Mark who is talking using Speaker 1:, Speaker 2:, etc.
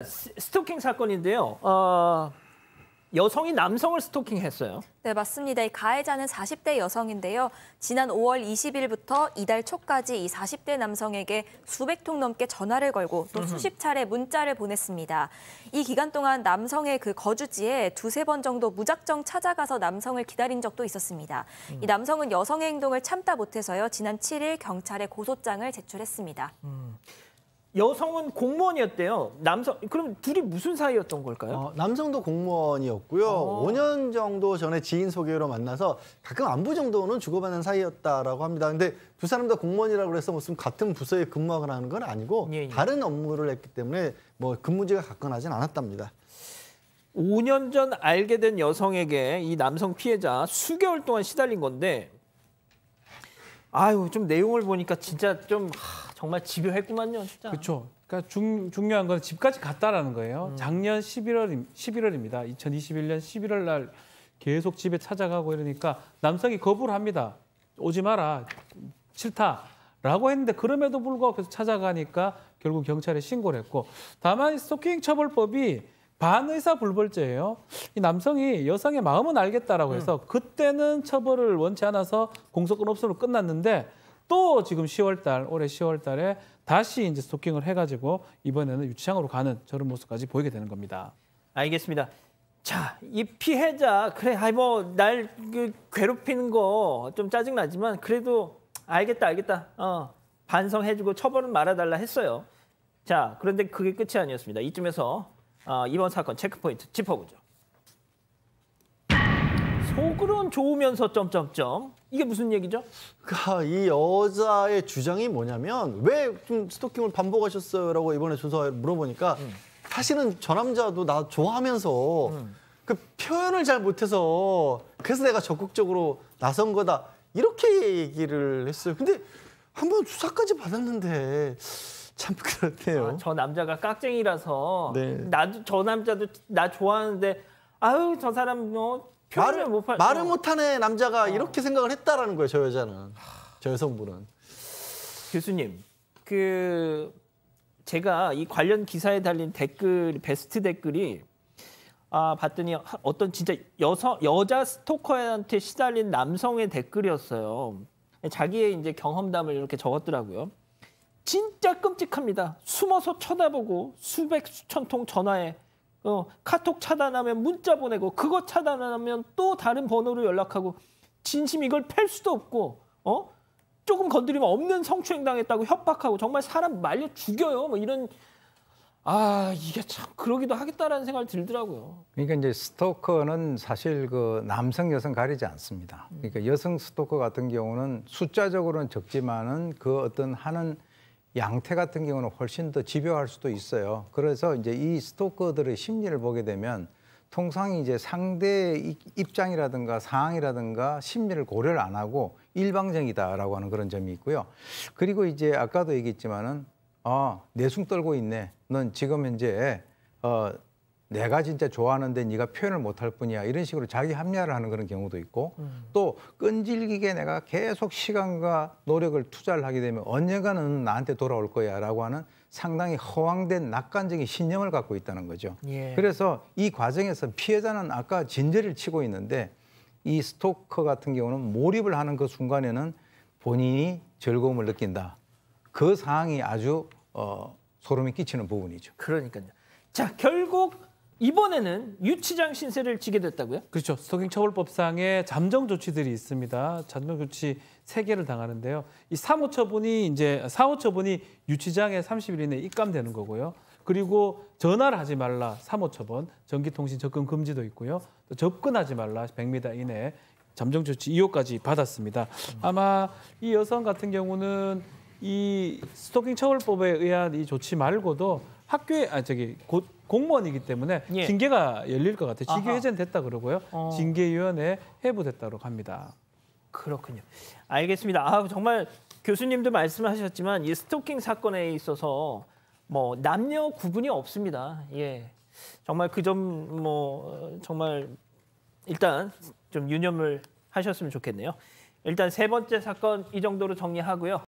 Speaker 1: 스토킹 사건인데요. 어, 여성이 남성을 스토킹했어요. 네, 맞습니다. 가해자는 40대 여성인데요. 지난 5월 20일부터 이달 초까지 이 40대 남성에게 수백 통 넘게 전화를 걸고 또 수십 차례 문자를 보냈습니다. 이 기간 동안 남성의 그 거주지에 두세 번 정도 무작정 찾아가서 남성을 기다린 적도 있었습니다. 이 음. 남성은 여성의 행동을 참다 못해서요. 지난 7일 경찰에 고소장을 제출했습니다. 음. 여성은 공무원이었대요. 남성
Speaker 2: 그럼 둘이 무슨 사이였던 걸까요? 어, 남성도 공무원이었고요. 어. 5년 정도 전에 지인 소개로 만나서 가끔 안부 정도는 주고받는 사이였다라고 합니다. 근데 두 사람 다 공무원이라고 해서 무슨 같은 부서에 근무하거나 하는 건 아니고 예, 예. 다른 업무를 했기 때문에 뭐 근무지가 가까나진 않았답니다.
Speaker 1: 5년 전 알게 된 여성에게 이 남성 피해자 수개월 동안 시달린 건데 아유 좀 내용을 보니까 진짜 좀 하, 정말 집요했구만요 진짜. 그쵸그니까 중, 중요한 건 집까지 갔다라는
Speaker 3: 거예요. 음. 작년 11월 11월입니다. 2021년 11월 날 계속 집에 찾아가고 이러니까 남성이 거부를 합니다. 오지 마라. 싫다. 라고 했는데 그럼에도 불구하고 계속 찾아가니까 결국 경찰에 신고를 했고 다만 스토킹 처벌법이 반의사 불벌죄예요. 이 남성이 여성의 마음은 알겠다라고 해서 음. 그때는 처벌을 원치 않아서 공소권 없음으로 끝났는데 또 지금 10월 달 올해 10월 달에 다시 이제 스토킹을 해 가지고 이번에는 유치장으로 가는 저런 모습까지 보이게 되는 겁니다.
Speaker 1: 알겠습니다. 자, 이 피해자 그래 아이 뭐날 그 괴롭히는 거 좀 짜증 나지만 그래도 알겠다 알겠다. 어. 반성해 주고 처벌은 말아 달라 했어요. 자, 그런데 그게 끝이 아니었습니다. 이쯤에서 어, 이번 사건 체크포인트 짚어보죠.
Speaker 2: 속으론 좋으면서 점점점 이게 무슨 얘기죠? 그, 아, 이 여자의 주장이 뭐냐면 왜 좀 스토킹을 반복하셨어요라고 이번에 조사 물어보니까 음. 사실은 저 남자도 나 좋아하면서 음. 그 표현을 잘 못해서 그래서 내가 적극적으로 나선 거다 이렇게 얘기를 했어요. 근데 한 번 수사까지 받았는데 참 그렇대요. 아,
Speaker 1: 저 남자가 깍쟁이라서 네. 나도 저 남자도 나 좋아하는데 아유 저 사람 뭐 말을 못 팔, 말을 어.
Speaker 2: 못하네 남자가 어. 이렇게 생각을 했다라는 거예요 저 여자는 저 여성분은 교수님 그 제가 이 관련 기사에 달린 댓글
Speaker 1: 베스트 댓글이 아 봤더니 어떤 진짜 여성 여자 스토커한테 시달린 남성의 댓글이었어요 자기의 이제 경험담을 이렇게 적었더라고요. 진짜 끔찍합니다. 숨어서 쳐다보고 수백 수천 통 전화에 어, 카톡 차단하면 문자 보내고 그거 차단하면 또 다른 번호로 연락하고 진심 이걸 팰 수도 없고 어? 조금 건드리면 없는 성추행 당했다고 협박하고 정말 사람 말려 죽여요. 뭐 이런 아 이게 참 그러기도 하겠다라는 생각이 들더라고요.
Speaker 4: 그러니까 이제 스토커는 사실 그 남성 여성 가리지 않습니다. 그러니까 여성 스토커 같은 경우는 숫자적으로는 적지만은 그 어떤 하는 양태 같은 경우는 훨씬 더 집요할 수도 있어요. 그래서 이제 이 스토커들의 심리를 보게 되면 통상 이제 상대의 입장이라든가 상황이라든가 심리를 고려를 안 하고 일방적이다라고 하는 그런 점이 있고요. 그리고 이제 아까도 얘기했지만은 아, 내숭 떨고 있네. 넌 지금 현재 어, 내가 진짜 좋아하는데 네가 표현을 못할 뿐이야 이런 식으로 자기 합리화를 하는 그런 경우도 있고 음. 또 끈질기게 내가 계속 시간과 노력을 투자를 하게 되면 언젠가는 나한테 돌아올 거야라고 하는 상당히 허황된 낙관적인 신념을 갖고 있다는 거죠. 예. 그래서 이 과정에서 피해자는 아까 진저를 치고 있는데 이 스토커 같은 경우는 몰입을 하는 그 순간에는 본인이 즐거움을 느낀다. 그 상황이 아주 어, 소름이 끼치는 부분이죠. 그러니까요. 자 결국 이번에는 유치장 신세를 지게 됐다고요? 그렇죠. 스토킹 처벌법상에
Speaker 3: 잠정 조치들이 있습니다. 잠정 조치 세개를 당하는데요. 이 3호 처분이 이제 4호 처분이 유치장에 30일 이내에 입감되는 거고요. 그리고 전화를 하지 말라 3호 처분, 전기통신 접근 금지도 있고요. 또 접근하지 말라 100m 이내에 잠정 조치 2호까지 받았습니다. 아마 이 여성 같은 경우는 이 스토킹 처벌법에 의한 이 조치 말고도 학교에 아 저기 곧 공무원이기 때문에 예. 징계가 열릴 것 같아요. 직위 해제됐다 그러고요. 어. 징계위원회
Speaker 1: 해부됐다고 합니다. 그렇군요. 알겠습니다. 아 정말 교수님도 말씀하셨지만 이 스토킹 사건에 있어서 뭐 남녀 구분이 없습니다. 예. 정말 그 점 뭐 정말 일단 좀 유념을 하셨으면 좋겠네요. 일단 세 번째 사건 이 정도로 정리하고요.